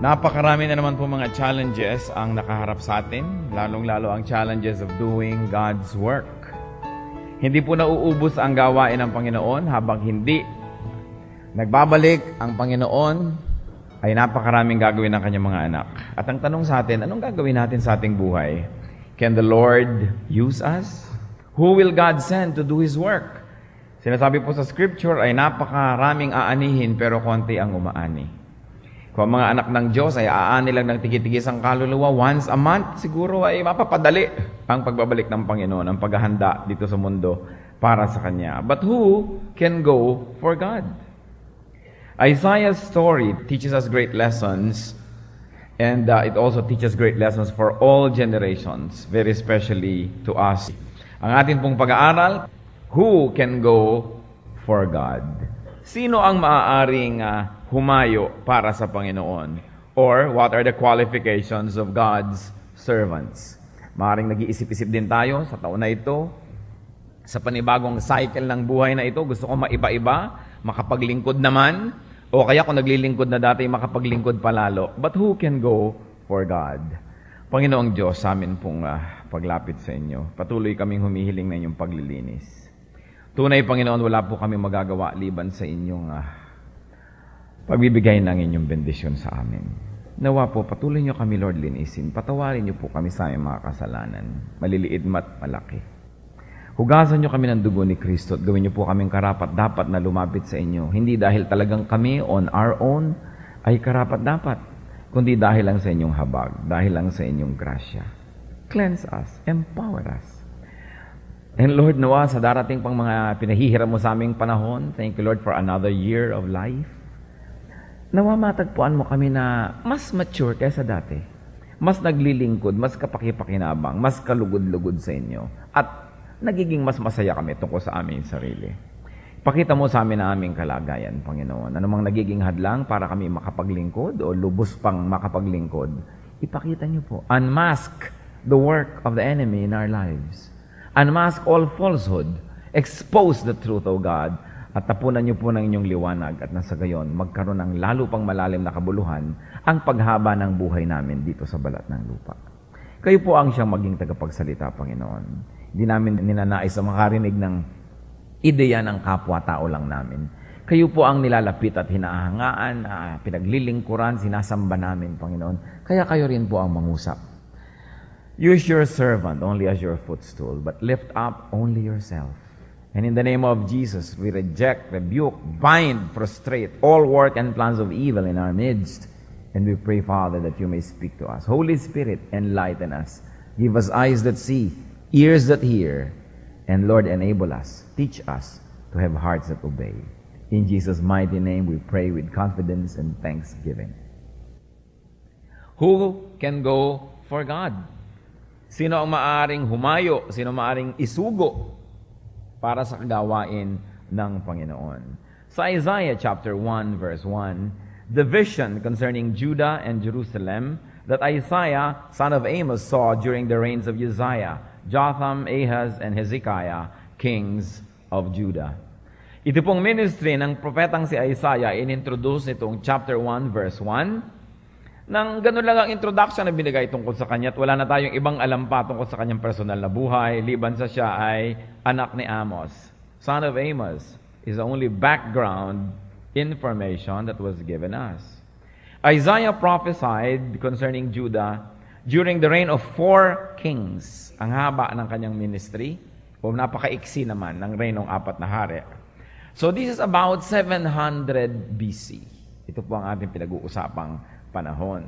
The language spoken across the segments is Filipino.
Napakarami na naman po mga challenges ang nakaharap sa atin, lalong-lalo ang challenges of doing God's work. Hindi po nauubos ang gawain ng Panginoon habang hindi nagbabalik ang Panginoon ay napakaraming gagawin ng kanyang mga anak. At ang tanong sa atin, anong gagawin natin sa ating buhay? Can the Lord use us? Who will God send to do His work? Sinasabi po sa Scripture ay napakaraming aanihin pero konti ang umaani. Kung mga anak ng Diyos ay aani lang ng tigitigis ang kaluluwa once a month, siguro ay mapapadali ang pagbabalik ng Panginoon, ang paghahanda dito sa mundo para sa Kanya. But who can go for God? Isaiah's story teaches us great lessons and uh, it also teaches great lessons for all generations, very especially to us. Ang atin pong pag-aaral, who can go for God? Sino ang maaaring uh, humayo para sa Panginoon? Or what are the qualifications of God's servants? Maring nag-iisip-isip din tayo sa taon na ito, sa panibagong cycle ng buhay na ito, gusto ko maiba-iba, makapaglingkod naman, o kaya kung naglilingkod na dati, makapaglingkod palalo. But who can go for God? Panginoong Diyos, sa amin pong uh, paglapit sa inyo, patuloy kaming humihiling na inyong paglilinis. Tunay, Panginoon, wala po kami magagawa liban sa inyong uh, pagbibigay ng inyong bendisyon sa amin. Nawa po, patuloy niyo kami, Lord, linisin. Patawarin niyo po kami sa aming mga kasalanan, maliliit mat malaki. Hugasan niyo kami ng dugo ni Kristo at gawin niyo po kaming karapat dapat na lumapit sa inyo. Hindi dahil talagang kami on our own ay karapat dapat, kundi dahil lang sa inyong habag, dahil lang sa inyong grasya. Cleanse us, empower us. And Lord, nawa sa darating pang mga pinahihirap mo sa aming panahon, thank you Lord for another year of life namamatagpuan mo kami na mas mature kaysa dati. Mas naglilingkod, mas kapakipakinabang, mas kalugod-lugod sa inyo. At nagiging mas masaya kami tungkol sa aming sarili. Pakita mo sa amin ang aming kalagayan, Panginoon. Ano mang nagiging hadlang para kami makapaglingkod o lubos pang makapaglingkod, ipakita niyo po. Unmask the work of the enemy in our lives. Unmask all falsehood. Expose the truth, O God, at tapunan niyo po ng inyong liwanag at nasa gayon magkaroon ng lalo pang malalim na kabuluhan ang paghaba ng buhay namin dito sa balat ng lupa. Kayo po ang siyang maging tagapagsalita, Panginoon. Hindi namin ninanais na makarinig ng ideya ng kapwa-tao lang namin. Kayo po ang nilalapit at hinahangaan, uh, pinaglilingkuran, sinasamba namin, Panginoon. Kaya kayo rin po ang mangusap. Use your servant only as your footstool, but lift up only yourself. And in the name of Jesus, we reject, rebuke, bind, frustrate all work and plans of evil in our midst. And we pray, Father, that you may speak to us. Holy Spirit, enlighten us. Give us eyes that see, ears that hear. And Lord, enable us, teach us to have hearts that obey. In Jesus' mighty name, we pray with confidence and thanksgiving. Who can go for God? Sino ang maaring humayo? Sino maaring isugo para sa kagawain ng Panginoon. Sa Isaiah chapter 1 verse 1, the vision concerning Judah and Jerusalem that Isaiah, son of Amos, saw during the reigns of Uzziah, Jotham, Ahaz, and Hezekiah, kings of Judah. Ito pong ministry ng propetang si Isaiah, inintroduce nitong chapter 1 verse 1, nang ganun lang ang introduction na binigay tungkol sa kanya at wala na tayong ibang alam pa tungkol sa kanyang personal na buhay, liban sa siya ay anak ni Amos. Son of Amos is the only background information that was given us. Isaiah prophesied concerning Judah during the reign of four kings. Ang haba ng kanyang ministry, o napakaiksi naman ng reign ng apat na hari. So this is about 700 BC. Ito po ang ating pinag-uusapang panahon.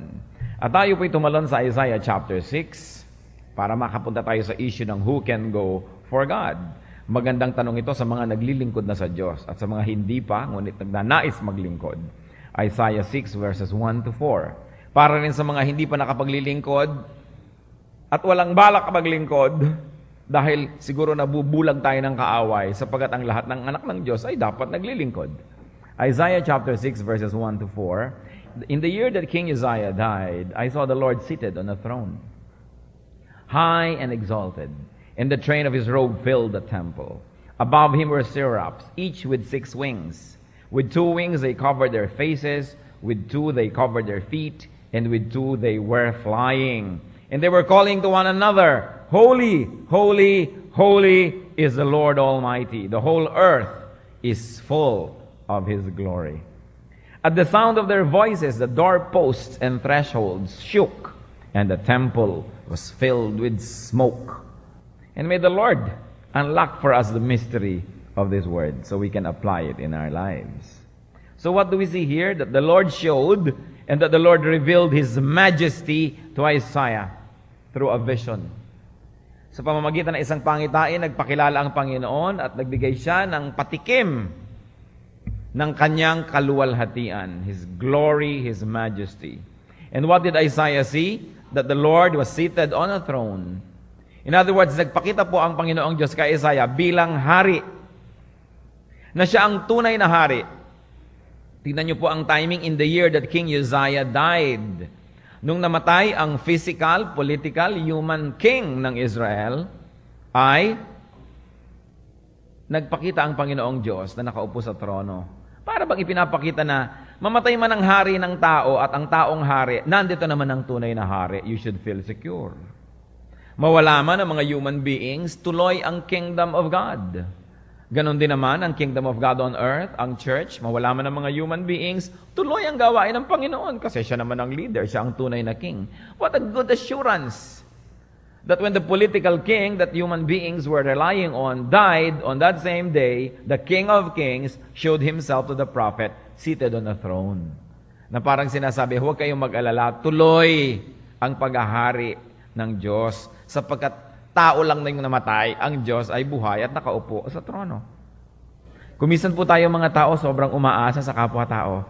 At tayo po'y tumalon sa Isaiah chapter 6 para makapunta tayo sa issue ng who can go for God. Magandang tanong ito sa mga naglilingkod na sa Diyos at sa mga hindi pa, ngunit nagnanais maglingkod. Isaiah 6 verses 1 to 4. Para rin sa mga hindi pa nakapaglilingkod at walang balak maglingkod, dahil siguro nabubulag tayo ng kaaway sapagat ang lahat ng anak ng Diyos ay dapat naglilingkod. Isaiah chapter 6 verses 1 to 4, in the year that King Uzziah died, I saw the Lord seated on a throne, high and exalted, and the train of his robe filled the temple. Above him were seraphs, each with six wings. With two wings they covered their faces, with two they covered their feet, and with two they were flying. And they were calling to one another, Holy, holy, holy is the Lord Almighty. The whole earth is full of his glory. At the sound of their voices, the doorposts and thresholds shook, and the temple was filled with smoke. And may the Lord unlock for us the mystery of this word so we can apply it in our lives. So, what do we see here? That the Lord showed and that the Lord revealed His majesty to Isaiah through a vision. Sa pamamagitan ng isang pangitain, nagpakilala ang Panginoon at nagbigay siya ng patikim ng kanyang kaluwalhatian, His glory, His majesty. And what did Isaiah see? That the Lord was seated on a throne. In other words, nagpakita po ang Panginoong Diyos kay Isaiah bilang hari. Na siya ang tunay na hari. Tingnan niyo po ang timing in the year that King Uzziah died. Nung namatay ang physical, political, human king ng Israel, ay nagpakita ang Panginoong Diyos na nakaupo sa trono para bang ipinapakita na mamatay man ang hari ng tao at ang taong hari, nandito naman ang tunay na hari, you should feel secure. Mawala man ang mga human beings, tuloy ang kingdom of God. Ganon din naman ang kingdom of God on earth, ang church, mawala man ang mga human beings, tuloy ang gawain ng Panginoon kasi siya naman ang leader, siya ang tunay na king. What a good assurance that when the political king that human beings were relying on died on that same day, the King of Kings showed himself to the prophet seated on a throne. Na parang sinasabi, huwag kayong mag-alala, tuloy ang paghahari ng Diyos sapagkat tao lang na yung namatay, ang Diyos ay buhay at nakaupo sa trono. Kumisan po tayo mga tao, sobrang umaasa sa kapwa-tao.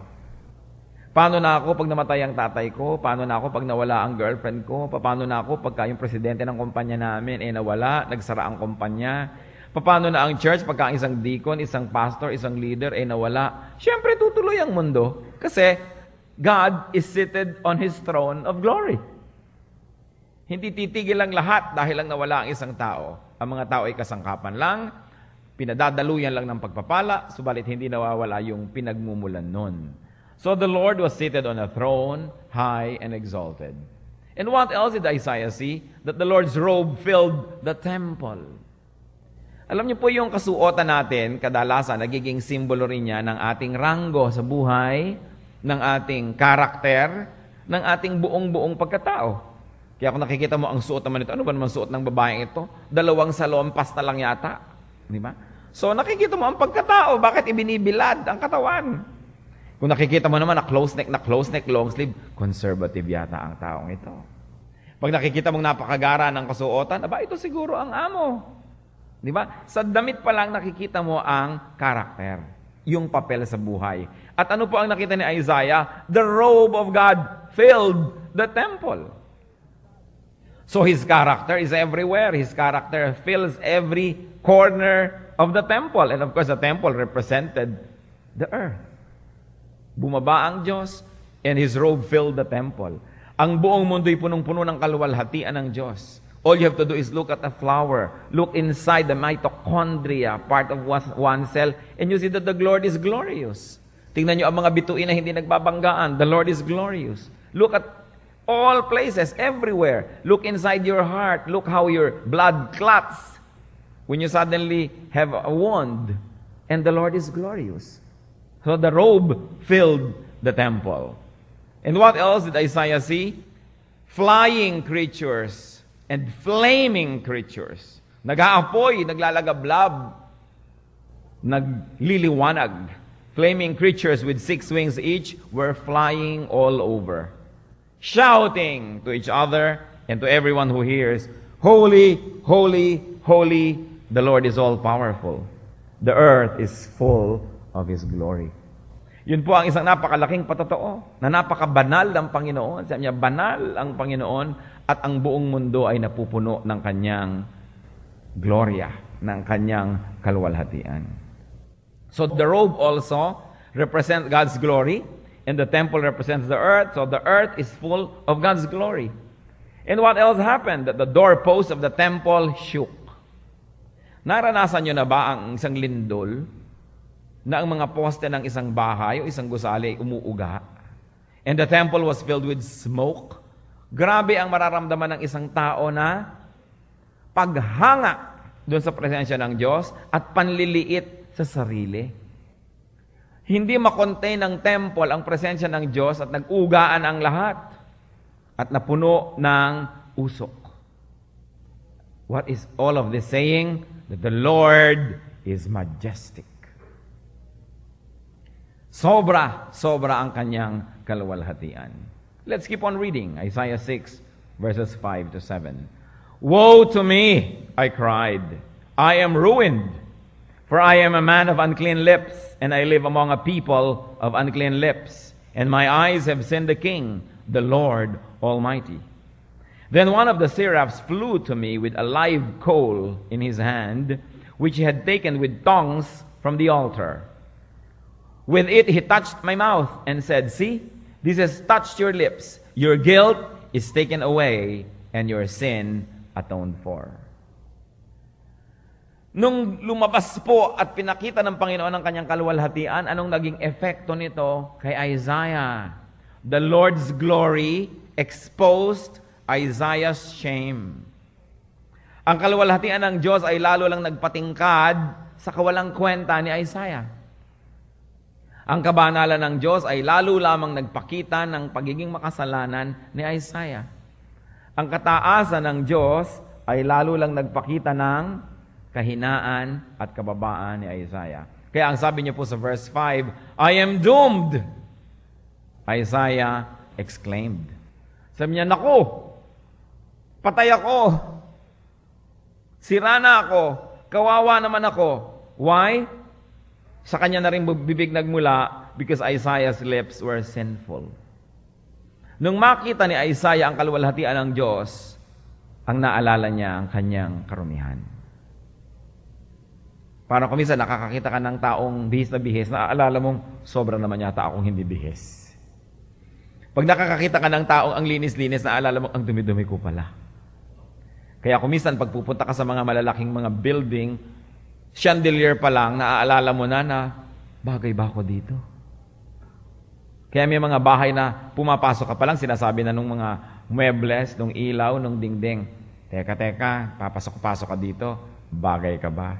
Paano na ako pag namatay ang tatay ko? Paano na ako pag nawala ang girlfriend ko? Paano na ako pagka yung presidente ng kumpanya namin eh nawala, nagsara ang kumpanya? Paano na ang church pagka ang isang deacon, isang pastor, isang leader eh nawala? Siyempre tutuloy ang mundo kasi God is seated on His throne of glory. Hindi titigil ang lahat dahil lang nawala ang isang tao. Ang mga tao ay kasangkapan lang, pinadadaluyan lang ng pagpapala, subalit hindi nawawala yung pinagmumulan nun. So the Lord was seated on a throne, high and exalted. And what else did Isaiah see? That the Lord's robe filled the temple. Alam niyo po yung kasuotan natin, kadalasan nagiging simbolo rin niya ng ating ranggo sa buhay, ng ating karakter, ng ating buong-buong pagkatao. Kaya kung nakikita mo ang suot naman ito, ano ba naman suot ng babaeng ito? Dalawang salompas na lang yata. Di ba? So nakikita mo ang pagkatao, bakit ibinibilad ang katawan? Kung nakikita mo naman na close neck, na close neck, long sleeve, conservative yata ang taong ito. Pag nakikita mong napakagara ng kasuotan, aba, ito siguro ang amo. Di ba? Sa damit pa lang nakikita mo ang karakter, yung papel sa buhay. At ano po ang nakita ni Isaiah? The robe of God filled the temple. So his character is everywhere. His character fills every corner of the temple. And of course, the temple represented the earth. Bumaba ang Diyos and His robe filled the temple. Ang buong mundo'y punong-puno ng kaluwalhatian ng Diyos. All you have to do is look at a flower, look inside the mitochondria, part of one cell, and you see that the Lord is glorious. Tingnan nyo ang mga bituin na hindi nagbabanggaan. The Lord is glorious. Look at all places, everywhere. Look inside your heart. Look how your blood clots when you suddenly have a wound. And the Lord is glorious. So the robe filled the temple. And what else did Isaiah see? Flying creatures and flaming creatures. Nag-aapoy, naglalagablab, nagliliwanag. Flaming creatures with six wings each were flying all over, shouting to each other and to everyone who hears, Holy, holy, holy, the Lord is all powerful. The earth is full of His glory. Yun po ang isang napakalaking patotoo na napakabanal ng Panginoon. Sabi niya, banal ang Panginoon at ang buong mundo ay napupuno ng kanyang gloria, ng kanyang kalwalhatian. So the robe also represents God's glory and the temple represents the earth. So the earth is full of God's glory. And what else happened? That the doorpost of the temple shook. Naranasan niyo na ba ang isang lindol na ang mga poste ng isang bahay o isang gusali ay umuuga. And the temple was filled with smoke. Grabe ang mararamdaman ng isang tao na paghanga doon sa presensya ng Diyos at panliliit sa sarili. Hindi makontain ng temple ang presensya ng Diyos at nag-ugaan ang lahat at napuno ng usok. What is all of this saying? That the Lord is majestic. Sobra, sobra ang kanyang kaluwalhatian. Let's keep on reading. Isaiah 6, verses 5 to 7. Woe to me, I cried. I am ruined, for I am a man of unclean lips, and I live among a people of unclean lips. And my eyes have seen the King, the Lord Almighty. Then one of the seraphs flew to me with a live coal in his hand, which he had taken with tongs from the altar. With it, he touched my mouth and said, See, this has touched your lips. Your guilt is taken away and your sin atoned for. Nung lumabas po at pinakita ng Panginoon ang kanyang kaluwalhatian, anong naging epekto nito kay Isaiah? The Lord's glory exposed Isaiah's shame. Ang kaluwalhatian ng Diyos ay lalo lang nagpatingkad sa kawalang kwenta ni Isaiah. Ang kabanalan ng Diyos ay lalo lamang nagpakita ng pagiging makasalanan ni Isaiah. Ang kataasan ng Diyos ay lalo lang nagpakita ng kahinaan at kababaan ni Isaiah. Kaya ang sabi niya po sa verse 5, I am doomed! Isaiah exclaimed. Sabi niya, Naku! Patay ako! Sira na ako! Kawawa naman ako! Why? Sa kanya na rin bibig nagmula because Isaiah's lips were sinful. Nung makita ni Isaiah ang kalwalhatian ng Diyos, ang naalala niya ang kanyang karumihan. Para kung minsan nakakakita ka ng taong bihis na bihis, naaalala mong sobra naman yata akong hindi bihis. Pag nakakakita ka ng taong ang linis-linis, naaalala mo, ang dumi-dumi ko pala. Kaya kung minsan, pagpupunta ka sa mga malalaking mga building, chandelier pa lang, naaalala mo na na bagay ba ako dito? Kaya may mga bahay na pumapasok ka pa lang, sinasabi na nung mga muebles, nung ilaw, nung dingding, teka, teka, papasok-pasok ka dito, bagay ka ba?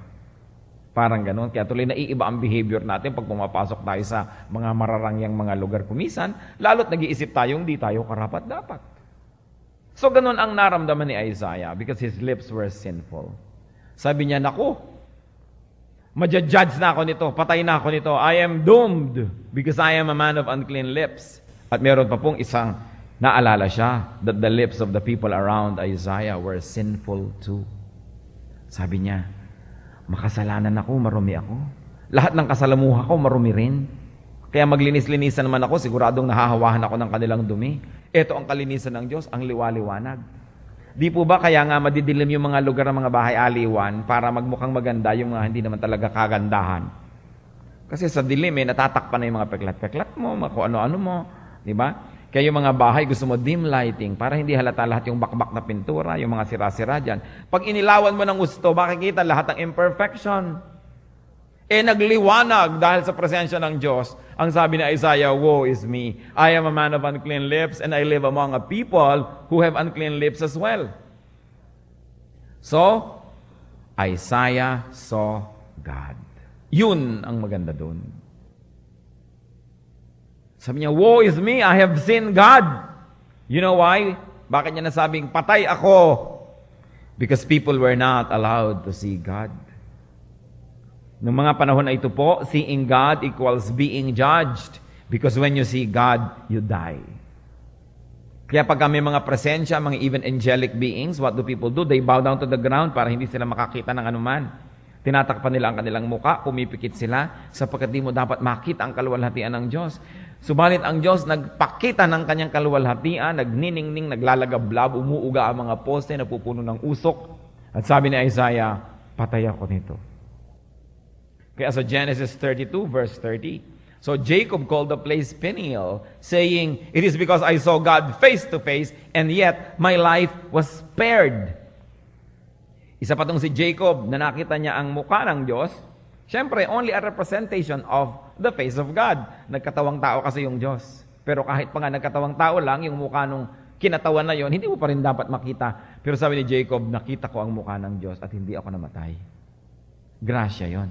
Parang ganun. Kaya tuloy naiiba ang behavior natin pag pumapasok tayo sa mga mararangyang mga lugar kumisan, lalo't nag-iisip tayong di tayo karapat-dapat. So ganun ang naramdaman ni Isaiah because his lips were sinful. Sabi niya, nako, Majajudge na ako nito, patay na ako nito. I am doomed because I am a man of unclean lips. At meron pa pong isang naalala siya that the lips of the people around Isaiah were sinful too. Sabi niya, makasalanan ako, marumi ako. Lahat ng kasalamuha ko, marumi rin. Kaya maglinis-linisan naman ako, siguradong nahahawahan ako ng kanilang dumi. Ito ang kalinisan ng Diyos, ang liwaliwanag. Di po ba kaya nga madidilim yung mga lugar ng mga bahay aliwan para magmukhang maganda yung mga hindi naman talaga kagandahan? Kasi sa dilim eh, natatakpan na yung mga peklat-peklat mo, mako ano-ano mo, di ba? Kaya yung mga bahay gusto mo dim lighting para hindi halata lahat yung bakbak na pintura, yung mga sira-sira dyan. Pag inilawan mo ng gusto, makikita lahat ng imperfection eh nagliwanag dahil sa presensya ng Diyos. Ang sabi ni Isaiah, Woe is me! I am a man of unclean lips, and I live among a people who have unclean lips as well. So, Isaiah saw God. Yun ang maganda doon. Sabi niya, Woe is me! I have seen God! You know why? Bakit niya nasabing, patay ako? Because people were not allowed to see God. Noong mga panahon na ito po, seeing God equals being judged. Because when you see God, you die. Kaya pag kami mga presensya, mga even angelic beings, what do people do? They bow down to the ground para hindi sila makakita ng anuman. Tinatakpan nila ang kanilang muka, pumipikit sila, sapagkat di mo dapat makita ang kaluwalhatian ng Diyos. Subalit ang Diyos nagpakita ng kanyang kaluwalhatian, nagniningning, naglalagablab, umuuga ang mga poste, napupuno ng usok. At sabi ni Isaiah, patay ako nito. Kaya sa Genesis 32, verse 30. So Jacob called the place Peniel, saying, It is because I saw God face to face, and yet my life was spared. Isa pa tong si Jacob na nakita niya ang mukha ng Diyos. syempre, only a representation of the face of God. Nagkatawang tao kasi yung Diyos. Pero kahit pa nga nagkatawang tao lang, yung mukha nung kinatawan na yon, hindi mo pa rin dapat makita. Pero sabi ni Jacob, nakita ko ang mukha ng Diyos at hindi ako namatay. Grasya yon.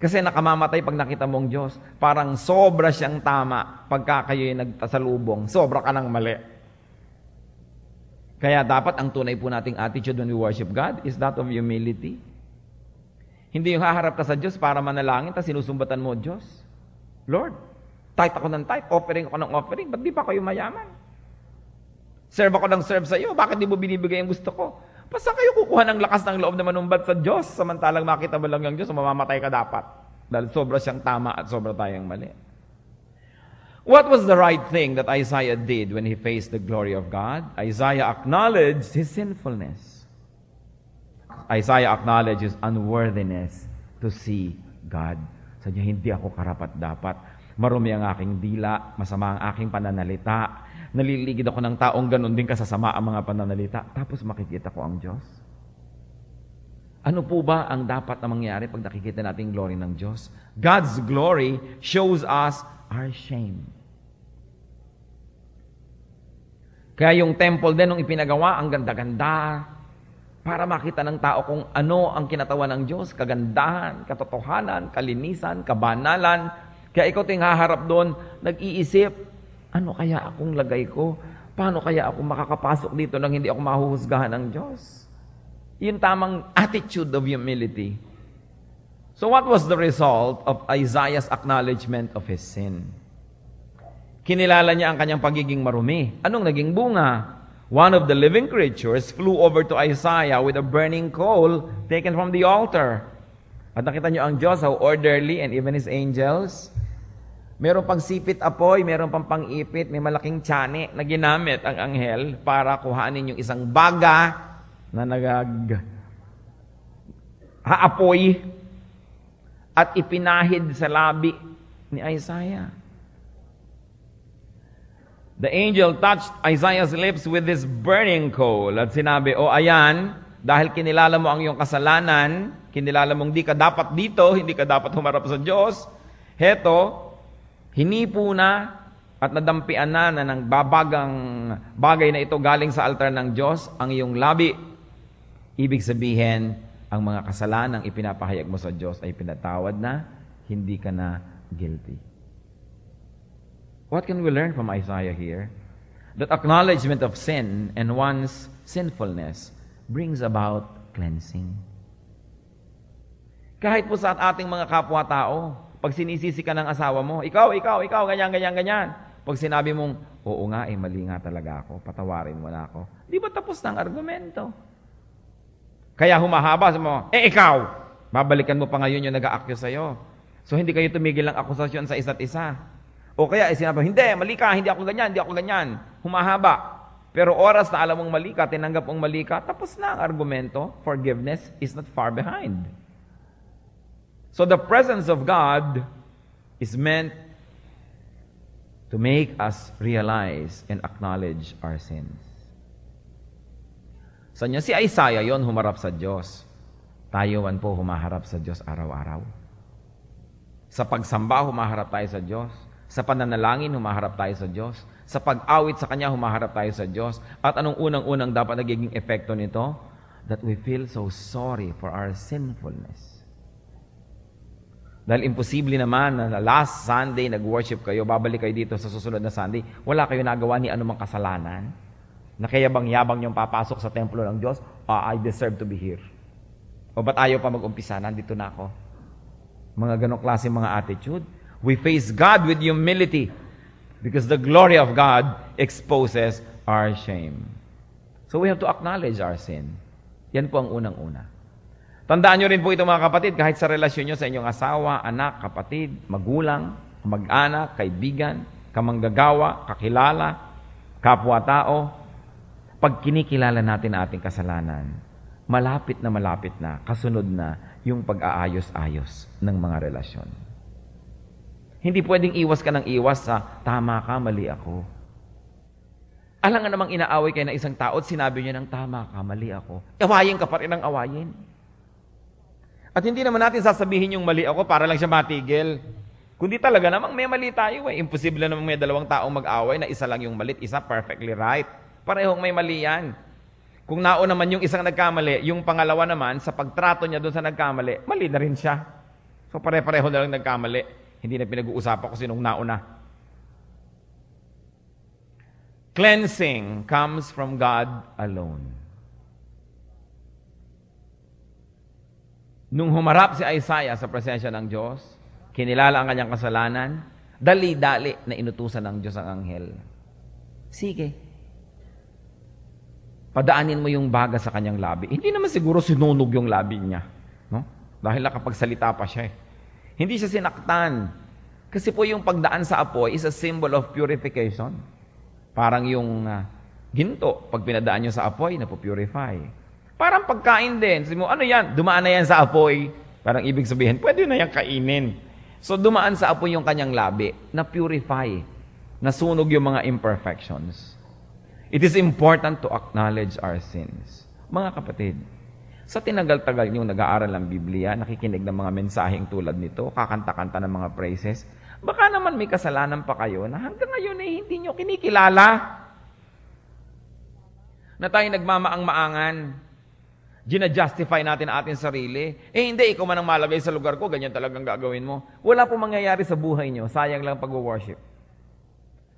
Kasi nakamamatay pag nakita mong Diyos. Parang sobra siyang tama pagka kayo'y nagtasalubong. Sobra ka ng mali. Kaya dapat ang tunay po nating attitude when we worship God is that of humility. Hindi yung haharap ka sa Diyos para manalangin tapos sinusumbatan mo Diyos. Lord, type ako ng type, offering ako ng offering, ba't di pa kayo mayaman? Serve ako ng serve sa iyo, bakit di mo binibigay ang gusto ko? Pa kayo kukuha ng lakas ng loob na manumbat sa Diyos? Samantalang makita mo lang yung Diyos, mamamatay ka dapat. Dahil sobra siyang tama at sobra tayong mali. What was the right thing that Isaiah did when he faced the glory of God? Isaiah acknowledged his sinfulness. Isaiah acknowledged his unworthiness to see God. Sa niya, hindi ako karapat dapat. Marumi ang aking dila, masama ang aking pananalita, Naliligid ako ng taong ganun din kasasama ang mga pananalita. Tapos makikita ko ang Diyos. Ano po ba ang dapat na mangyari pag nakikita natin glory ng Diyos? God's glory shows us our shame. Kaya yung temple din, nung ipinagawa, ang ganda-ganda. Para makita ng tao kung ano ang kinatawa ng Diyos, kagandahan, katotohanan, kalinisan, kabanalan. Kaya ikaw ting haharap doon, nag-iisip, ano kaya akong lagay ko? Paano kaya ako makakapasok dito nang hindi ako mahuhusgahan ng Diyos? Yung tamang attitude of humility. So what was the result of Isaiah's acknowledgement of his sin? Kinilala niya ang kanyang pagiging marumi. Anong naging bunga? One of the living creatures flew over to Isaiah with a burning coal taken from the altar. At nakita niyo ang Diyos, how orderly and even His angels Meron pang sipit apoy, meron pang pangipit, may malaking tsani na ginamit ang anghel para kuhanin yung isang baga na nagag haapoy at ipinahid sa labi ni Isaiah. The angel touched Isaiah's lips with this burning coal at sinabi, O ayan, dahil kinilala mo ang iyong kasalanan, kinilala mong di ka dapat dito, hindi ka dapat humarap sa Diyos, heto, hinipo na at nadampian na na ng babagang bagay na ito galing sa altar ng Diyos ang iyong labi. Ibig sabihin, ang mga kasalanang ipinapahayag mo sa Diyos ay pinatawad na, hindi ka na guilty. What can we learn from Isaiah here? That acknowledgement of sin and one's sinfulness brings about cleansing. Kahit po sa ating mga kapwa-tao, pag sinisisi ka ng asawa mo, ikaw, ikaw, ikaw, ganyan, ganyan, ganyan. Pag sinabi mong, oo nga, eh, mali nga talaga ako, patawarin mo na ako. Di ba tapos ng argumento? Kaya humahaba sa mo, eh, ikaw! Babalikan mo pa ngayon yung nag-a-accuse sa'yo. So, hindi kayo tumigil ng akusasyon sa isa't isa. O kaya, eh, sinabi, hindi, mali ka, hindi ako ganyan, hindi ako ganyan. Humahaba. Pero oras na alam mong mali ka, tinanggap mong mali ka, tapos na ang argumento. Forgiveness is not far behind. So the presence of God is meant to make us realize and acknowledge our sins. Sa niya, si Isaiah yon humarap sa Diyos. Tayo man po humaharap sa Diyos araw-araw. Sa pagsamba, humaharap tayo sa Diyos. Sa pananalangin, humaharap tayo sa Diyos. Sa pag-awit sa Kanya, humaharap tayo sa Diyos. At anong unang-unang dapat nagiging epekto nito? That we feel so sorry for our sinfulness. Dahil imposible naman na last Sunday nag-worship kayo, babalik kayo dito sa susunod na Sunday, wala kayo nagawa ni anumang kasalanan. Nakayabang-yabang yung papasok sa templo ng Diyos, ah, I deserve to be here. O ba't ayaw pa mag-umpisa? Nandito na ako. Mga ganong klase mga attitude. We face God with humility because the glory of God exposes our shame. So we have to acknowledge our sin. Yan po ang unang-una. Tandaan nyo rin po ito mga kapatid, kahit sa relasyon nyo sa inyong asawa, anak, kapatid, magulang, mag-anak, kaibigan, kamanggagawa, kakilala, kapwa-tao, pag kinikilala natin ang ating kasalanan, malapit na malapit na, kasunod na yung pag-aayos-ayos ng mga relasyon. Hindi pwedeng iwas ka ng iwas sa tama ka, mali ako. Alam nga namang inaaway kayo na isang tao at sinabi niya ng tama ka, mali ako. Awayin ka pa rin ang awayin. At hindi naman natin sasabihin yung mali ako para lang siya matigil. Kundi talaga namang may mali tayo eh. Imposible namang may dalawang taong mag-away na isa lang yung malit, isa perfectly right. Parehong may mali yan. Kung nao naman yung isang nagkamali, yung pangalawa naman, sa pagtrato niya doon sa nagkamali, mali na rin siya. So pare-pareho na lang nagkamali. Hindi na pinag-uusapan ko sinong nauna. Cleansing comes from God alone. Nung humarap si Isaiah sa presensya ng Diyos, kinilala ang kanyang kasalanan, dali-dali na inutusan ng Diyos ang anghel. Sige. Padaanin mo yung baga sa kanyang labi. Hindi naman siguro sinunog yung labi niya. No? Dahil nakapagsalita pa siya eh. Hindi siya sinaktan. Kasi po yung pagdaan sa apoy is a symbol of purification. Parang yung uh, ginto, pag pinadaan nyo sa apoy, napopurify. purify Parang pagkain din. Sabi mo, ano yan? Dumaan na yan sa apoy. Parang ibig sabihin, pwede na yan kainin. So dumaan sa apoy yung kanyang labi. Na-purify. Nasunog yung mga imperfections. It is important to acknowledge our sins. Mga kapatid, sa tinagal-tagal niyong nag-aaral ng Biblia, nakikinig ng mga mensaheng tulad nito, kakanta-kanta ng mga praises, baka naman may kasalanan pa kayo na hanggang ngayon ay eh, hindi niyo kinikilala na tayo nagmamaang-maangan ginajustify justify natin ating sarili. Eh hindi, ikaw man ang malagay sa lugar ko, ganyan talagang gagawin mo. Wala pong mangyayari sa buhay nyo. Sayang lang pag-worship.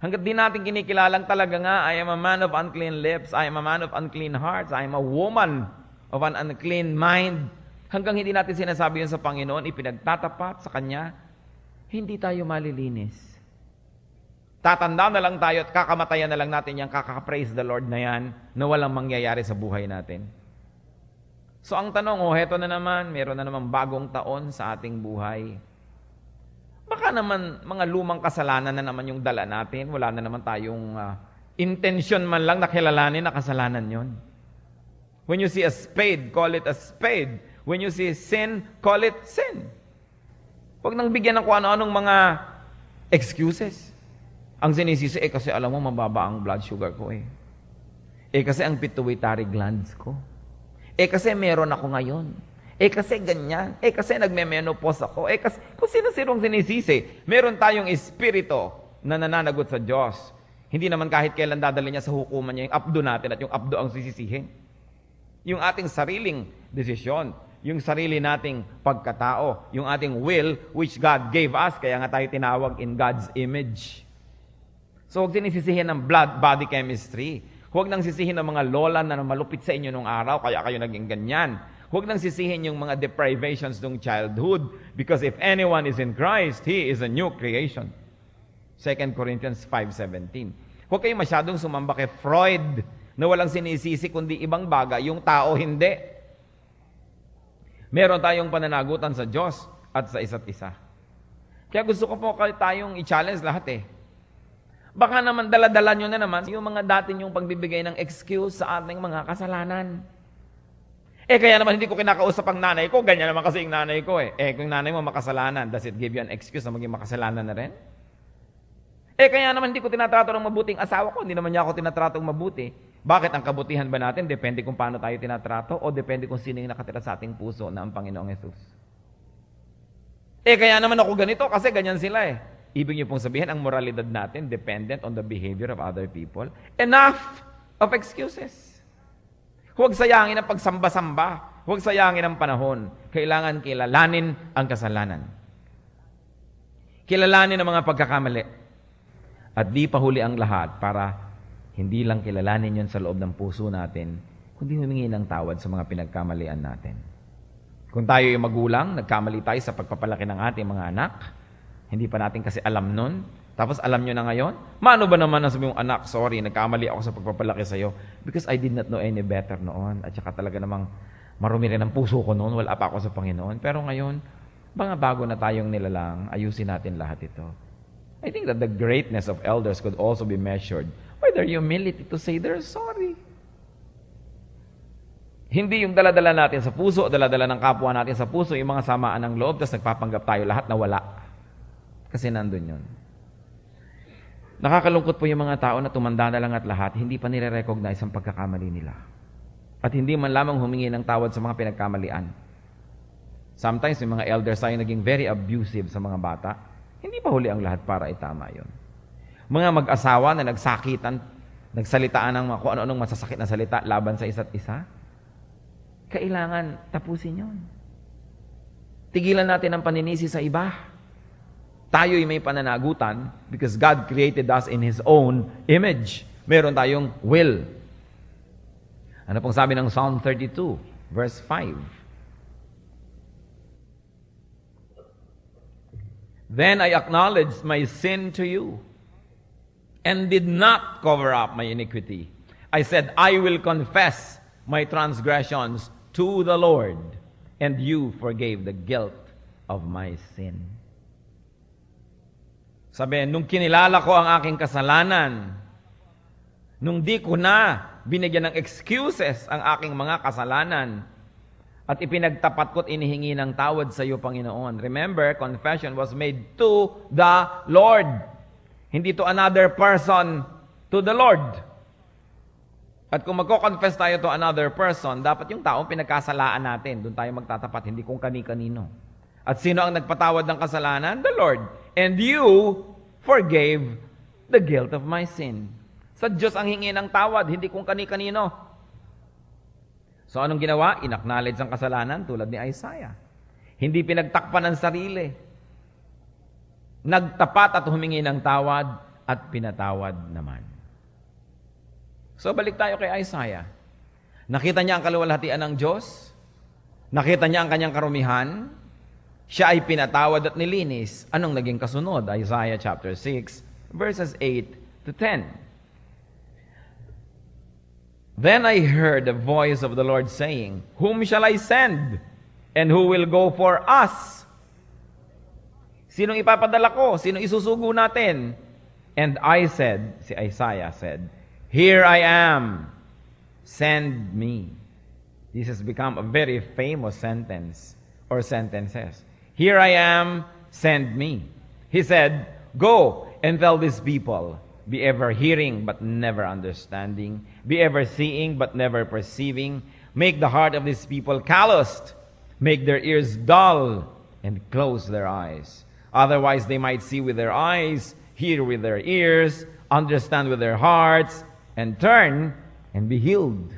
Hanggat di natin kinikilalang talaga nga, I am a man of unclean lips, I am a man of unclean hearts, I am a woman of an unclean mind. Hanggang hindi natin sinasabi yun sa Panginoon, ipinagtatapat sa Kanya, hindi tayo malilinis. Tatanda na lang tayo at kakamatayan na lang natin yung kakaka-praise the Lord na yan na walang mangyayari sa buhay natin. So ang tanong, oh, heto na naman, meron na naman bagong taon sa ating buhay. Baka naman mga lumang kasalanan na naman yung dala natin, wala na naman tayong uh, ah, intention man lang na kilalanin na kasalanan yon. When you see a spade, call it a spade. When you see sin, call it sin. Huwag nang bigyan ng kung ano-anong mga excuses. Ang sinisisi, eh kasi alam mo, mababa ang blood sugar ko eh. Eh kasi ang pituitary glands ko. Eh kasi meron ako ngayon. Eh kasi ganyan. Eh kasi nagme-menopause ako. Eh kasi kung sino-sinong sinisisi, meron tayong espirito na nananagot sa Diyos. Hindi naman kahit kailan dadali niya sa hukuman niya yung abdo natin at yung abdo ang sisisihin. Yung ating sariling desisyon, yung sarili nating pagkatao, yung ating will which God gave us, kaya nga tayo tinawag in God's image. So huwag sinisisihin ng blood body chemistry. Huwag nang sisihin ang mga lola na malupit sa inyo nung araw, kaya kayo naging ganyan. Huwag nang sisihin yung mga deprivations ng childhood because if anyone is in Christ, he is a new creation. 2 Corinthians 5.17 Huwag kayong masyadong sumamba kay Freud na walang sinisisi kundi ibang bagay. Yung tao, hindi. Meron tayong pananagutan sa Diyos at sa isa't isa. Kaya gusto ko po kayo tayong i-challenge lahat eh. Baka naman daladala nyo na naman yung mga dati nyong pagbibigay ng excuse sa ating mga kasalanan. Eh kaya naman hindi ko kinakausap ang nanay ko, ganyan naman kasi yung nanay ko eh. Eh kung nanay mo makasalanan, does it give you an excuse na maging makasalanan na rin? Eh kaya naman hindi ko tinatrato ng mabuting asawa ko, hindi naman niya ako tinatrato ng mabuti. Bakit ang kabutihan ba natin? Depende kung paano tayo tinatrato o depende kung sino yung nakatira sa ating puso na ang Panginoong Yesus. Eh kaya naman ako ganito kasi ganyan sila eh. Ibig niyo pong sabihin, ang moralidad natin dependent on the behavior of other people. Enough of excuses. Huwag sayangin ang pagsamba-samba. Huwag sayangin ang panahon. Kailangan kilalanin ang kasalanan. Kilalanin ang mga pagkakamali. At di pa huli ang lahat para hindi lang kilalanin yon sa loob ng puso natin, kundi humingi ng tawad sa mga pinagkamalian natin. Kung tayo yung magulang, nagkamali tayo sa pagpapalaki ng ating mga anak, hindi pa natin kasi alam nun. Tapos alam nyo na ngayon? Mano ba naman ang sabi mong, anak, sorry, nagkamali ako sa pagpapalaki sa'yo. Because I did not know any better noon. At saka talaga namang marumi rin ang puso ko noon. Wala pa ako sa Panginoon. Pero ngayon, mga bago na tayong nilalang, ayusin natin lahat ito. I think that the greatness of elders could also be measured by their humility to say they're sorry. Hindi yung daladala natin sa puso, daladala ng kapwa natin sa puso, yung mga samaan ng loob, tapos nagpapanggap tayo lahat na wala. Kasi nandun yun. Nakakalungkot po yung mga tao na tumanda na lang at lahat, hindi pa nila recognize ang pagkakamali nila. At hindi man lamang humingi ng tawad sa mga pinagkamalian. Sometimes, yung mga elders ay naging very abusive sa mga bata. Hindi pa huli ang lahat para itama yon. Mga mag-asawa na nagsakitan, nagsalitaan ng mga kung ano-anong masasakit na salita laban sa isa't isa, kailangan tapusin yon. Tigilan natin ang paninisi sa iba tayo'y may pananagutan because God created us in His own image. Meron tayong will. Ano pong sabi ng Psalm 32, verse 5? Then I acknowledged my sin to you and did not cover up my iniquity. I said, I will confess my transgressions to the Lord, and you forgave the guilt of my sin. Sabi, nung kinilala ko ang aking kasalanan, nung di ko na binigyan ng excuses ang aking mga kasalanan, at ipinagtapat ko't inihingi ng tawad sa iyo, Panginoon. Remember, confession was made to the Lord. Hindi to another person, to the Lord. At kung magko-confess tayo to another person, dapat yung taong pinagkasalaan natin, doon tayo magtatapat, hindi kung kani-kanino. At sino ang nagpatawad ng kasalanan? The Lord and you forgave the guilt of my sin. Sa Diyos ang hingi ng tawad, hindi kung kani-kanino. So anong ginawa? Inacknowledge ang kasalanan tulad ni Isaiah. Hindi pinagtakpan ang sarili. Nagtapat at humingi ng tawad at pinatawad naman. So balik tayo kay Isaiah. Nakita niya ang kaluwalhatian ng Diyos. Nakita niya ang kanyang karumihan. Siya ay pinatawad at nilinis. Anong naging kasunod? Isaiah chapter 6 verses 8 to 10. Then I heard the voice of the Lord saying, Whom shall I send? And who will go for us? Sinong ipapadala ko? Sino isusugo natin? And I said, si Isaiah said, Here I am. Send me. This has become a very famous sentence or sentences. Here I am, send me. He said, Go and tell these people, be ever hearing but never understanding, be ever seeing but never perceiving. Make the heart of these people calloused, make their ears dull, and close their eyes. Otherwise, they might see with their eyes, hear with their ears, understand with their hearts, and turn and be healed.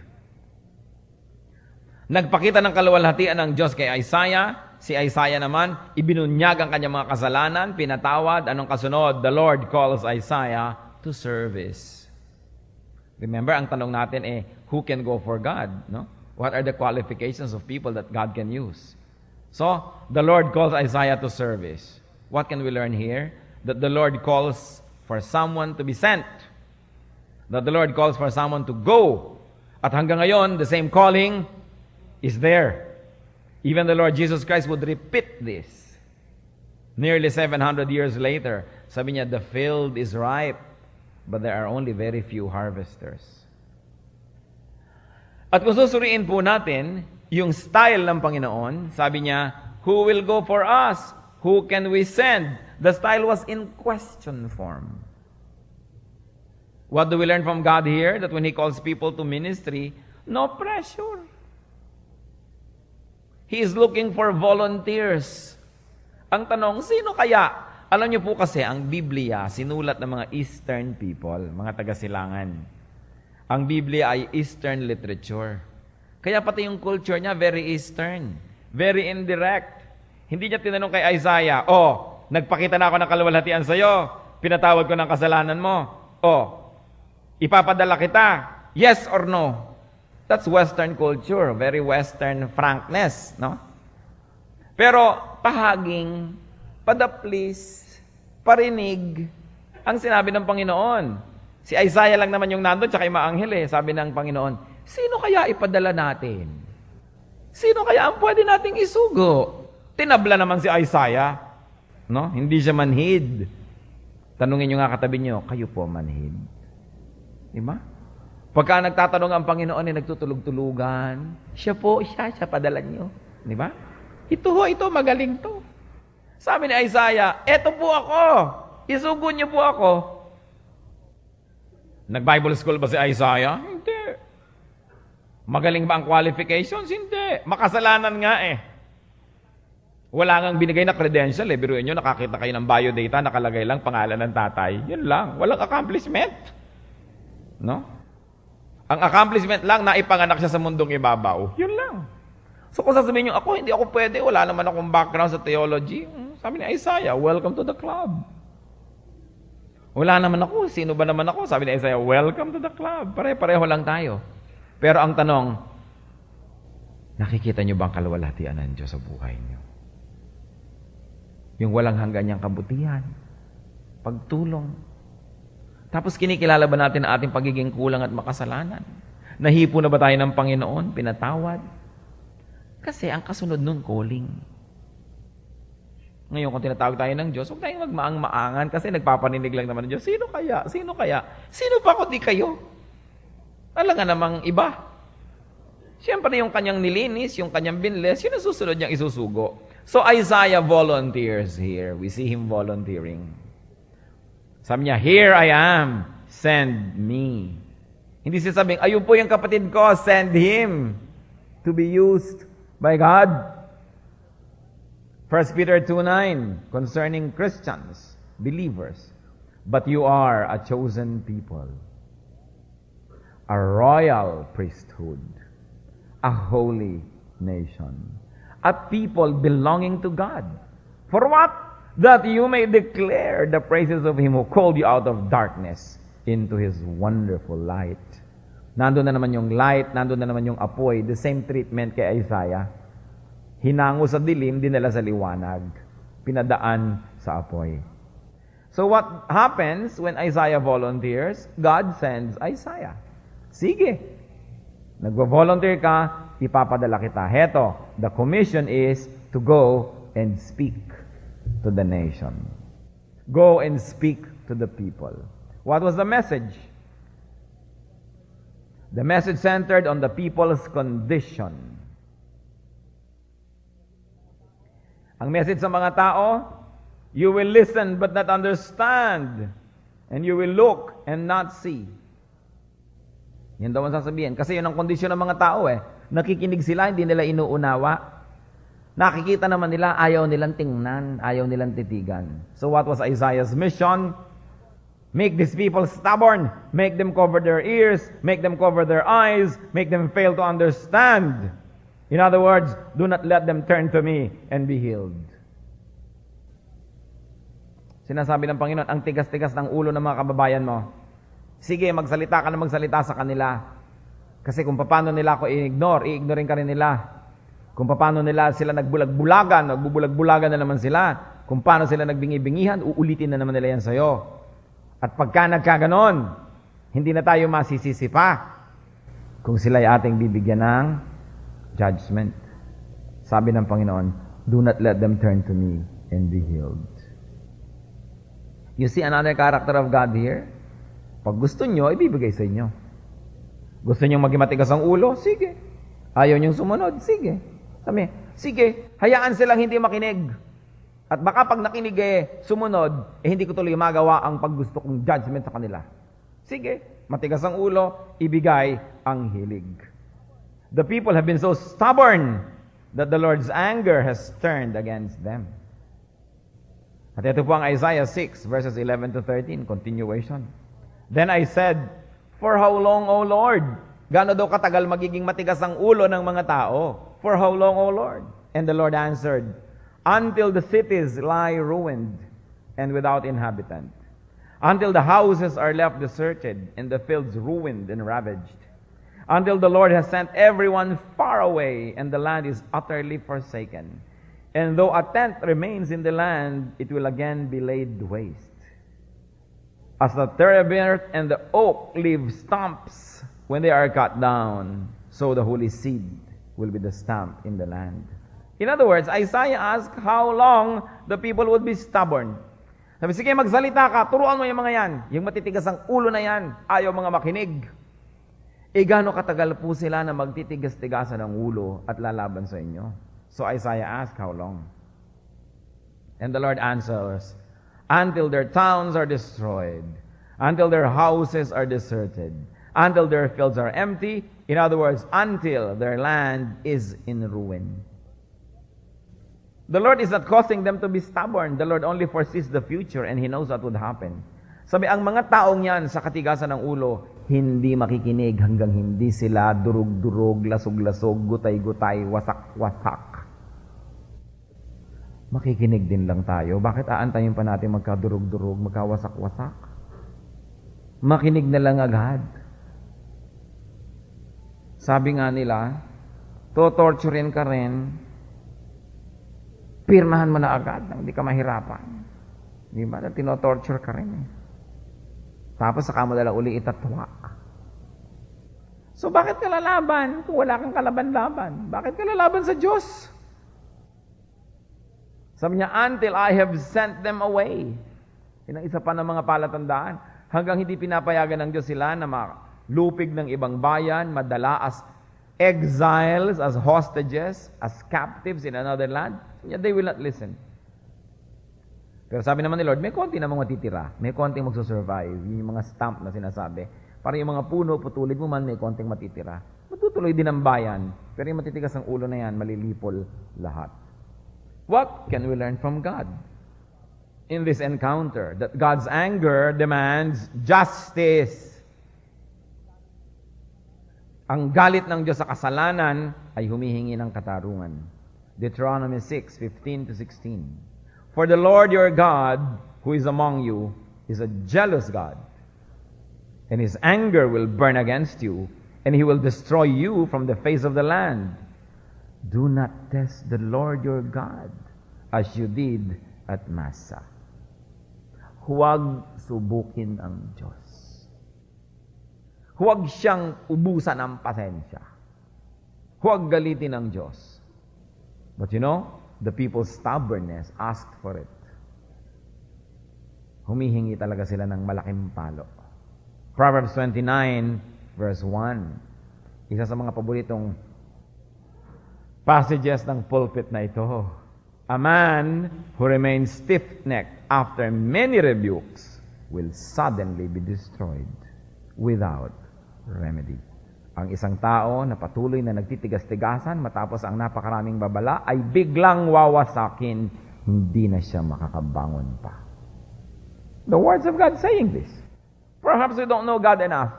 Nagpakita ng kaluwalhatian ng Diyos kay Isaiah Si Isaiah naman, ibinunyag ang kanyang mga kasalanan, pinatawad. Anong kasunod? The Lord calls Isaiah to service. Remember, ang tanong natin eh, who can go for God? No? What are the qualifications of people that God can use? So, the Lord calls Isaiah to service. What can we learn here? That the Lord calls for someone to be sent. That the Lord calls for someone to go. At hanggang ngayon, the same calling is there. Even the Lord Jesus Christ would repeat this. Nearly 700 years later, sabi niya, the field is ripe, but there are only very few harvesters. At kung susuriin po natin yung style ng Panginoon, sabi niya, Who will go for us? Who can we send? The style was in question form. What do we learn from God here? That when He calls people to ministry, no pressure. He is looking for volunteers. Ang tanong, sino kaya? Alam niyo po kasi, ang Biblia sinulat ng mga Eastern people, mga taga-silangan. Ang Biblia ay Eastern literature. Kaya pati yung culture niya, very Eastern. Very indirect. Hindi niya tinanong kay Isaiah, Oh, nagpakita na ako ng kaluwalhatian sa iyo. Pinatawad ko ng kasalanan mo. Oh, ipapadala kita. Yes or no? That's Western culture, very Western frankness, no? Pero pahaging, padaplis, parinig, ang sinabi ng Panginoon. Si Isaiah lang naman yung nandun, tsaka yung maanghel eh, sabi ng Panginoon, sino kaya ipadala natin? Sino kaya ang pwede nating isugo? Tinabla naman si Isaiah, no? Hindi siya manhid. Tanungin nyo nga katabi nyo, kayo po manhid. Di ba? Pagka nagtatanong ang Panginoon, eh, nagtutulog-tulugan. Siya po, siya, siya padala nyo. Di ba? Ito ho, ito, magaling to. Sabi ni Isaiah, eto po ako. Isugo niyo po ako. Nag-Bible school ba si Isaiah? Hindi. Magaling ba ang qualifications? Hindi. Makasalanan nga eh. Wala ngang binigay na credential eh. Biruin nyo, nakakita kayo ng biodata, nakalagay lang pangalan ng tatay. Yun lang. Walang accomplishment. No? Ang accomplishment lang, na ipanganak siya sa mundong ibabaw. Yun lang. So kung sasabihin niyo, ako, hindi ako pwede, wala naman akong background sa theology. Hmm, sabi ni Isaiah, welcome to the club. Wala naman ako, sino ba naman ako? Sabi ni Isaiah, welcome to the club. Pare-pareho lang tayo. Pero ang tanong, nakikita nyo bang kalawalhatian ng Diyos sa buhay niyo? Yung walang hanggan niyang kabutihan, pagtulong, tapos kinikilala ba natin ang ating pagiging kulang at makasalanan? Nahipo na ba tayo ng Panginoon? Pinatawad? Kasi ang kasunod nun, calling. Ngayon, kung tinatawag tayo ng Diyos, huwag tayong magmaang-maangan kasi nagpapaninig lang naman ng Diyos. Sino kaya? Sino kaya? Sino pa ko di kayo? Alam nga namang iba. Siyempre, yung kanyang nilinis, yung kanyang binless, yun ang susunod niyang isusugo. So, Isaiah volunteers here. We see him volunteering. Sabi niya, Here I am, send me. Hindi siya sabing, ayun po yung kapatid ko, send him to be used by God. 1 Peter 2.9, concerning Christians, believers, But you are a chosen people, a royal priesthood, a holy nation, a people belonging to God. For what? that you may declare the praises of Him who called you out of darkness into His wonderful light. Nandun na naman yung light, nandun na naman yung apoy, the same treatment kay Isaiah. Hinango sa dilim, dinala sa liwanag, pinadaan sa apoy. So what happens when Isaiah volunteers? God sends Isaiah. Sige, nagvo-volunteer ka, ipapadala kita. Heto, the commission is to go and speak to the nation. Go and speak to the people. What was the message? The message centered on the people's condition. Ang message sa mga tao, you will listen but not understand, and you will look and not see. Yan daw ang sasabihin. Kasi yun ang kondisyon ng mga tao eh. Nakikinig sila, hindi nila inuunawa. Nakikita naman nila, ayaw nilang tingnan, ayaw nilang titigan. So what was Isaiah's mission? Make these people stubborn. Make them cover their ears. Make them cover their eyes. Make them fail to understand. In other words, do not let them turn to me and be healed. Sinasabi ng Panginoon, ang tigas-tigas ng ulo ng mga kababayan mo. Sige, magsalita ka na magsalita sa kanila. Kasi kung paano nila ako i-ignore, i-ignorein ka rin nila. Kung paano nila sila nagbulag-bulagan, nagbubulag-bulagan na naman sila. Kung paano sila nagbingi-bingihan, uulitin na naman nila yan sa'yo. At pagka nagkaganon, hindi na tayo masisisi pa kung sila ay ating bibigyan ng judgment. Sabi ng Panginoon, Do not let them turn to me and be healed. You see another character of God here? Pag gusto nyo, ibibigay sa inyo. Gusto nyo maging matigas ang ulo? Sige. Ayaw nyo sumunod? Sige. Sabi, sige, hayaan silang hindi makinig. At baka pag nakinig eh, sumunod, eh hindi ko tuloy magawa ang paggusto kong judgment sa kanila. Sige, matigas ang ulo, ibigay ang hilig. The people have been so stubborn that the Lord's anger has turned against them. At ito po ang Isaiah 6, verses 11 to 13, continuation. Then I said, For how long, O Lord? Gano'n daw katagal magiging matigas ang ulo ng mga tao? For how long, O Lord? And the Lord answered, Until the cities lie ruined and without inhabitant, until the houses are left deserted and the fields ruined and ravaged, until the Lord has sent everyone far away and the land is utterly forsaken. And though a tenth remains in the land, it will again be laid waste. As the terebinth and the oak leave stumps when they are cut down, so the holy seed will be the stamp in the land. In other words, Isaiah asked how long the people would be stubborn. Sabi, sige, magsalita ka, turuan mo yung mga yan. Yung matitigas ang ulo na yan, ayaw mga makinig. E gano katagal po sila na magtitigas-tigasan ng ulo at lalaban sa inyo? So Isaiah asked, how long? And the Lord answers, until their towns are destroyed, until their houses are deserted, until their fields are empty, In other words, until their land is in ruin. The Lord is not causing them to be stubborn. The Lord only foresees the future and He knows what would happen. Sabi, ang mga taong yan sa katigasan ng ulo, hindi makikinig hanggang hindi sila durug-durug, lasog-lasog, gutay-gutay, wasak-wasak. Makikinig din lang tayo. Bakit aantayin pa natin magkadurug-durug, magkawasak-wasak? Makinig na lang agad. Sabi nga nila, to-torturein ka rin, pirmahan mo na agad nang hindi ka mahirapan. Di ba? Na tinotorture ka rin eh. Tapos saka mo nalang uli itatwa. So bakit ka lalaban kung wala kang kalaban-laban? Bakit ka lalaban sa Diyos? Sabi niya, until I have sent them away. Yan ang isa pa ng mga palatandaan. Hanggang hindi pinapayagan ng Diyos sila na lupig ng ibang bayan, madala as exiles, as hostages, as captives in another land, yet they will not listen. Pero sabi naman ni Lord, may konti namang matitira. May konti magsusurvive. Yung mga stamp na sinasabi. Para yung mga puno, putulid mo man, may konting matitira. Matutuloy din ang bayan. Pero yung matitigas ang ulo na yan, malilipol lahat. What can we learn from God? In this encounter, that God's anger demands justice. Ang galit ng Diyos sa kasalanan ay humihingi ng katarungan. Deuteronomy 6:15 to 16. For the Lord your God, who is among you, is a jealous God, and his anger will burn against you, and he will destroy you from the face of the land. Do not test the Lord your God as you did at Massa. Huwag subukin ang Diyos. Huwag siyang ubusan ng pasensya. Huwag galitin ng Diyos. But you know, the people's stubbornness asked for it. Humihingi talaga sila ng malaking palo. Proverbs 29 verse 1. Isa sa mga paboritong passages ng pulpit na ito. A man who remains stiff-necked after many rebukes will suddenly be destroyed without remedy. Ang isang tao na patuloy na nagtitigas-tigasan matapos ang napakaraming babala ay biglang wawasakin, hindi na siya makakabangon pa. The words of God saying this. Perhaps we don't know God enough.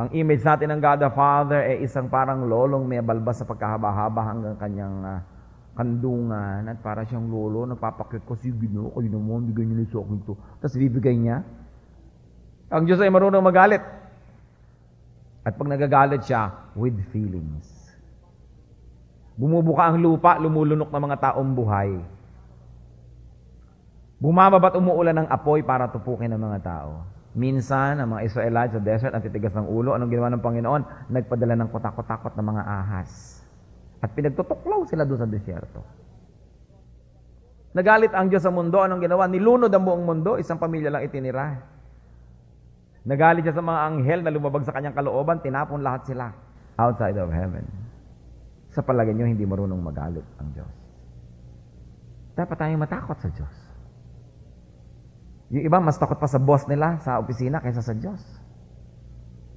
Ang image natin ng God the Father ay isang parang lolong may balbas sa pagkahaba-haba hanggang kanyang uh, kandungan at para siyang lolo, nagpapakit ko, sige na, kayo naman, bigyan niyo na sa akin ito. Tapos bibigay niya. Ang Diyos ay marunong magalit. At pag nagagalit siya, with feelings. Bumubuka ang lupa, lumulunok ng mga taong buhay. Bumababat umuulan ng apoy para tupukin ang mga tao. Minsan, ang mga Israelites sa desert, ang titigas ng ulo, anong ginawa ng Panginoon? Nagpadala ng kotak-kotakot ng mga ahas. At pinagtutuklaw sila doon sa desierto. Nagalit ang Diyos sa mundo, anong ginawa? Nilunod ang buong mundo, isang pamilya lang itinira. Nagalit siya sa mga anghel na lumabag sa kanyang kalooban, tinapon lahat sila outside of heaven. Sa palagay niyo, hindi marunong magalit ang Diyos. Dapat tayong matakot sa Diyos. Yung iba, mas takot pa sa boss nila sa opisina kaysa sa Diyos.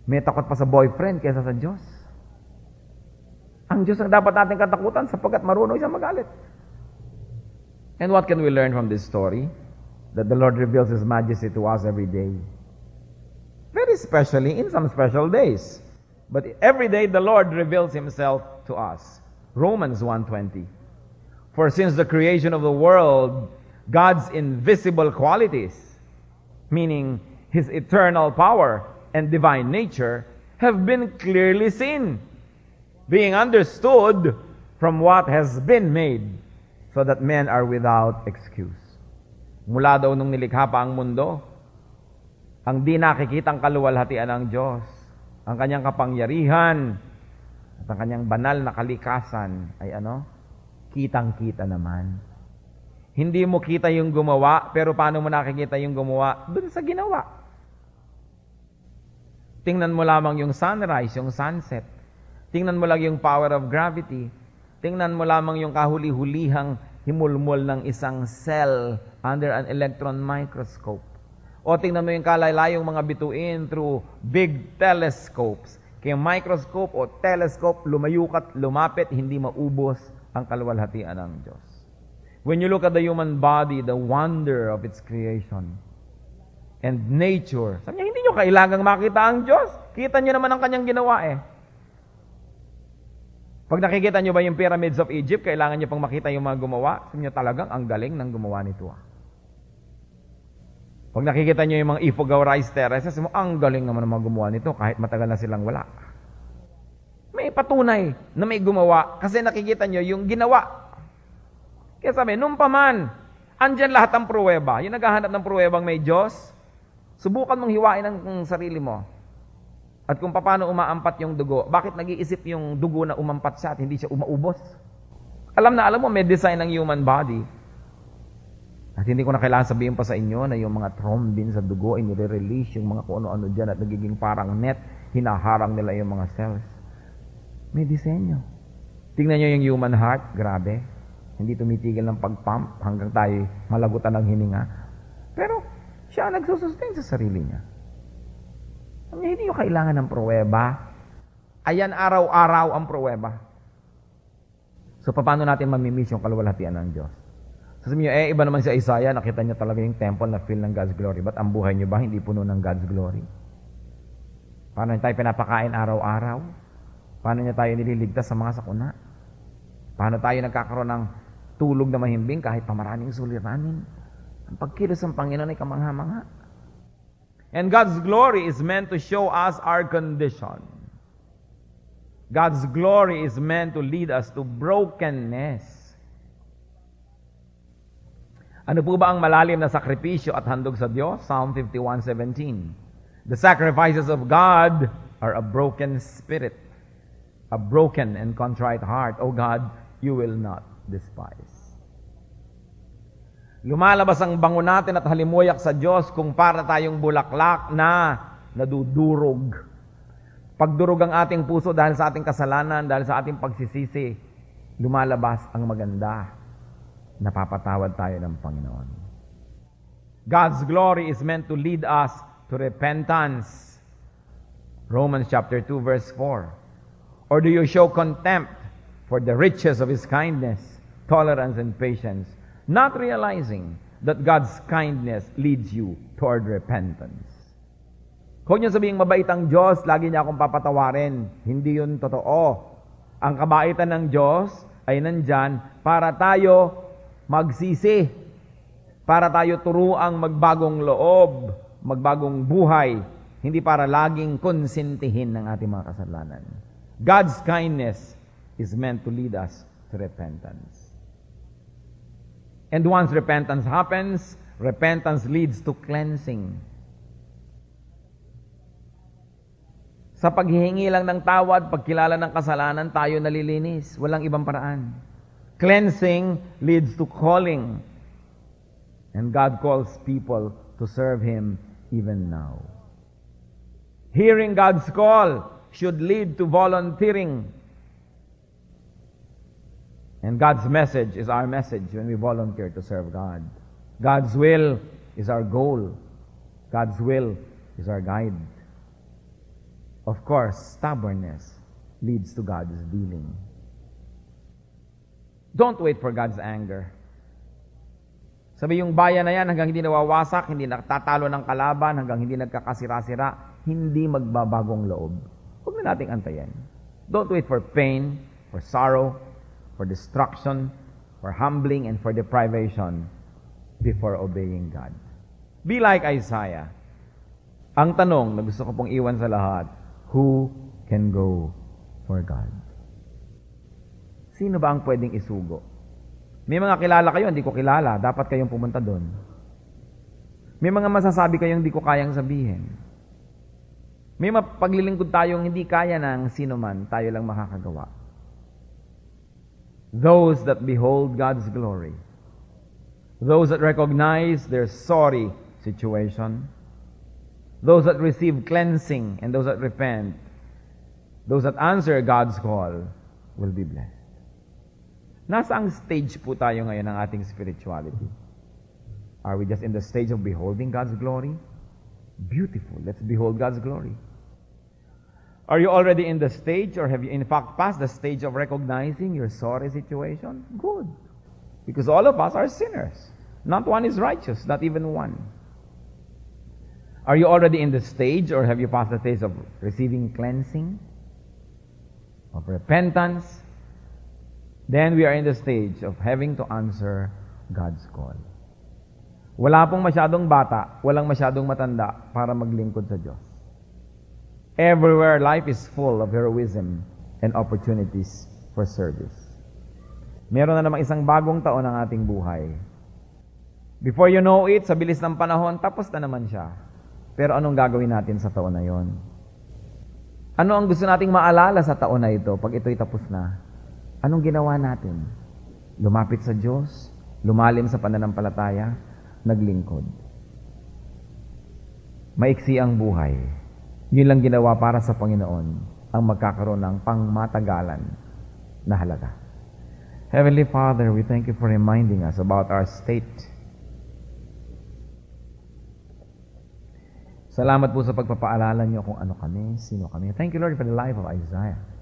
May takot pa sa boyfriend kaysa sa Diyos. Ang Diyos ang dapat natin katakutan sapagkat marunong siya magalit. And what can we learn from this story? That the Lord reveals His majesty to us every day. very specially in some special days. But every day the Lord reveals himself to us. Romans 1:20. For since the creation of the world, God's invisible qualities, meaning his eternal power and divine nature, have been clearly seen, being understood from what has been made, so that men are without excuse. Mula daw nung nilikha pa ang mundo, ang di nakikitang kaluwalhatian ng Diyos, ang kanyang kapangyarihan, at ang kanyang banal na kalikasan ay ano? Kitang-kita naman. Hindi mo kita yung gumawa, pero paano mo nakikita yung gumawa? Doon sa ginawa. Tingnan mo lamang yung sunrise, yung sunset. Tingnan mo lang yung power of gravity. Tingnan mo lamang yung kahuli-hulihang himulmol ng isang cell under an electron microscope o tingnan mo yung kalaylayong mga bituin through big telescopes. Kaya microscope o telescope, lumayo ka lumapit, hindi maubos ang kalwalhatian ng Diyos. When you look at the human body, the wonder of its creation and nature, sabi niya, hindi nyo kailangang makita ang Diyos. Kita nyo naman ang kanyang ginawa eh. Pag nakikita nyo ba yung pyramids of Egypt, kailangan nyo pang makita yung mga gumawa. Sabi nyo talagang ang galing ng gumawa nito ah. Pag nakikita nyo yung mga Ifugao rice terraces mo, ang galing naman ng mga gumawa nito kahit matagal na silang wala. May patunay na may gumawa kasi nakikita nyo yung ginawa. Kaya sabi, nung paman, andyan lahat ang pruweba. Yung naghahanap ng pruwebang may Diyos, subukan mong hiwain ang sarili mo. At kung paano umaampat yung dugo, bakit nag-iisip yung dugo na umampat siya at hindi siya umaubos? Alam na alam mo, may design ng human body. At hindi ko na kailangan sabihin pa sa inyo na yung mga thrombin sa dugo ay nire-release yung mga kung ano-ano dyan at nagiging parang net, hinaharang nila yung mga cells. May disenyo. Tingnan nyo yung human heart, grabe. Hindi tumitigil ng pag-pump hanggang tayo malagutan ng hininga. Pero siya ang nagsusustain sa sarili niya. Hindi nyo kailangan ng pruweba. Ayan araw-araw ang pruweba. So paano natin mamimiss yung kaluwalhatian ng Diyos? Sabi niyo, eh, iba naman si Isaiah, nakita niya talaga yung temple na fill ng God's glory. But ang buhay niyo ba hindi puno ng God's glory? Paano niya tayo pinapakain araw-araw? Paano niya tayo nililigtas sa mga sakuna? Paano tayo nagkakaroon ng tulog na mahimbing kahit pamaraming suliranin? Ang pagkilos ng Panginoon ay kamangha-mangha. And God's glory is meant to show us our condition. God's glory is meant to lead us to brokenness. Ano po ba ang malalim na sakripisyo at handog sa Diyos? Psalm 51:17. The sacrifices of God are a broken spirit, a broken and contrite heart. O God, you will not despise. Lumalabas ang bango natin at halimuyak sa Diyos kung para tayong bulaklak na nadudurog. Pagdurog ang ating puso dahil sa ating kasalanan, dahil sa ating pagsisisi, lumalabas ang maganda napapatawad tayo ng Panginoon. God's glory is meant to lead us to repentance. Romans chapter 2 verse 4. Or do you show contempt for the riches of his kindness, tolerance, and patience, not realizing that God's kindness leads you toward repentance? Kung niyo sabihin, mabait ang Diyos, lagi niya akong papatawarin. Hindi yun totoo. Ang kabaitan ng Diyos ay nandyan para tayo magsisi para tayo turuang magbagong loob, magbagong buhay, hindi para laging konsentihin ng ating mga kasalanan. God's kindness is meant to lead us to repentance. And once repentance happens, repentance leads to cleansing. Sa paghihingi lang ng tawad, pagkilala ng kasalanan, tayo nalilinis. Walang ibang paraan. Cleansing leads to calling. And God calls people to serve Him even now. Hearing God's call should lead to volunteering. And God's message is our message when we volunteer to serve God. God's will is our goal. God's will is our guide. Of course, stubbornness leads to God's dealing. Don't wait for God's anger. Sabi yung bayan na yan, hanggang hindi nawawasak, hindi natatalo ng kalaban, hanggang hindi nagkakasira-sira, hindi magbabagong loob. Huwag na nating antayin. Don't wait for pain, for sorrow, for destruction, for humbling, and for deprivation before obeying God. Be like Isaiah. Ang tanong na gusto ko pong iwan sa lahat, who can go for God? Sino ba ang pwedeng isugo? May mga kilala kayo, hindi ko kilala. Dapat kayong pumunta doon. May mga masasabi kayong hindi ko kayang sabihin. May mapaglilingkod tayong hindi kaya ng sino man, tayo lang makakagawa. Those that behold God's glory. Those that recognize their sorry situation. Those that receive cleansing and those that repent. Those that answer God's call will be blessed ang stage po tayo ngayon ng ating spirituality? Are we just in the stage of beholding God's glory? Beautiful. Let's behold God's glory. Are you already in the stage or have you in fact passed the stage of recognizing your sorry situation? Good. Because all of us are sinners. Not one is righteous, not even one. Are you already in the stage or have you passed the stage of receiving cleansing, of repentance, then we are in the stage of having to answer God's call. Wala pong masyadong bata, walang masyadong matanda para maglingkod sa Diyos. Everywhere life is full of heroism and opportunities for service. Meron na namang isang bagong taon ng ating buhay. Before you know it, sa bilis ng panahon, tapos na naman siya. Pero anong gagawin natin sa taon na yon? Ano ang gusto nating maalala sa taon na ito pag ito'y tapos na? Anong ginawa natin? Lumapit sa Diyos, lumalim sa pananampalataya, naglingkod. Maiksi ang buhay. Yun lang ginawa para sa Panginoon ang magkakaroon ng pangmatagalan na halaga. Heavenly Father, we thank you for reminding us about our state. Salamat po sa pagpapaalala niyo kung ano kami, sino kami. Thank you, Lord, for the life of Isaiah.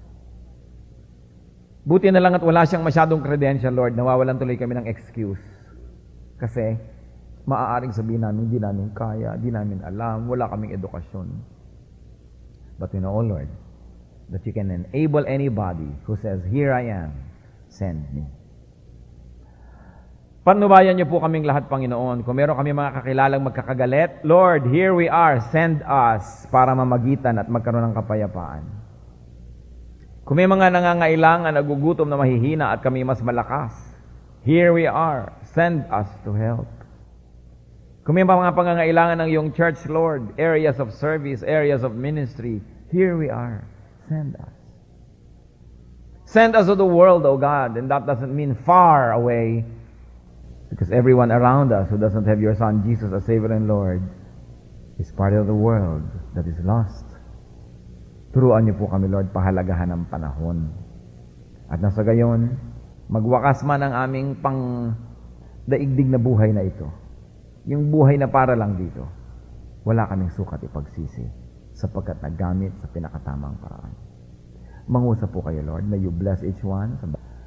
Buti na lang at wala siyang masyadong credential, Lord. Nawawalan tuloy kami ng excuse. Kasi, maaaring sabihin namin, di namin kaya, di namin alam, wala kaming edukasyon. But you know, oh Lord, that you can enable anybody who says, Here I am, send me. Panubayan niyo po kaming lahat, Panginoon. Kung meron kami mga kakilalang magkakagalit, Lord, here we are, send us para mamagitan at magkaroon ng kapayapaan. Kung may mga nangangailangan, nagugutom na mahihina at kami mas malakas, here we are, send us to help. Kung may mga pangangailangan ng iyong church, Lord, areas of service, areas of ministry, here we are, send us. Send us to the world, O God, and that doesn't mean far away, because everyone around us who doesn't have your Son Jesus as Savior and Lord is part of the world that is lost. Turuan niyo po kami, Lord, pahalagahan ng panahon. At nasa gayon, magwakas man ang aming pang daigdig na buhay na ito. Yung buhay na para lang dito. Wala kaming sukat ipagsisi sapagkat nagamit sa pinakatamang paraan. Mangusap po kayo, Lord, na you bless each one.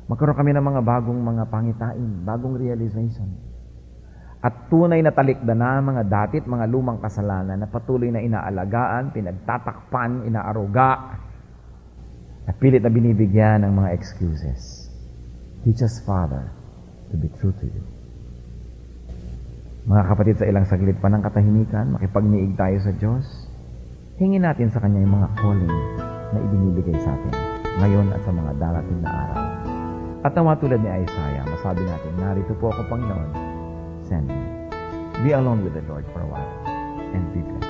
Magkaroon kami ng mga bagong mga pangitain, bagong realization at tunay na talikda na mga datit mga lumang kasalanan na patuloy na inaalagaan, pinagtatakpan, inaaruga, na pilit na binibigyan ng mga excuses. Teach us, Father, to be true to you. Mga kapatid, sa ilang saglit pa ng katahimikan, makipagniig tayo sa Diyos. Hingin natin sa Kanya yung mga calling na ibinibigay sa atin ngayon at sa mga darating na araw. At nawa tulad ni Isaiah, masabi natin, narito po ako, Panginoon, Be alone with the Lord for a while and be blessed.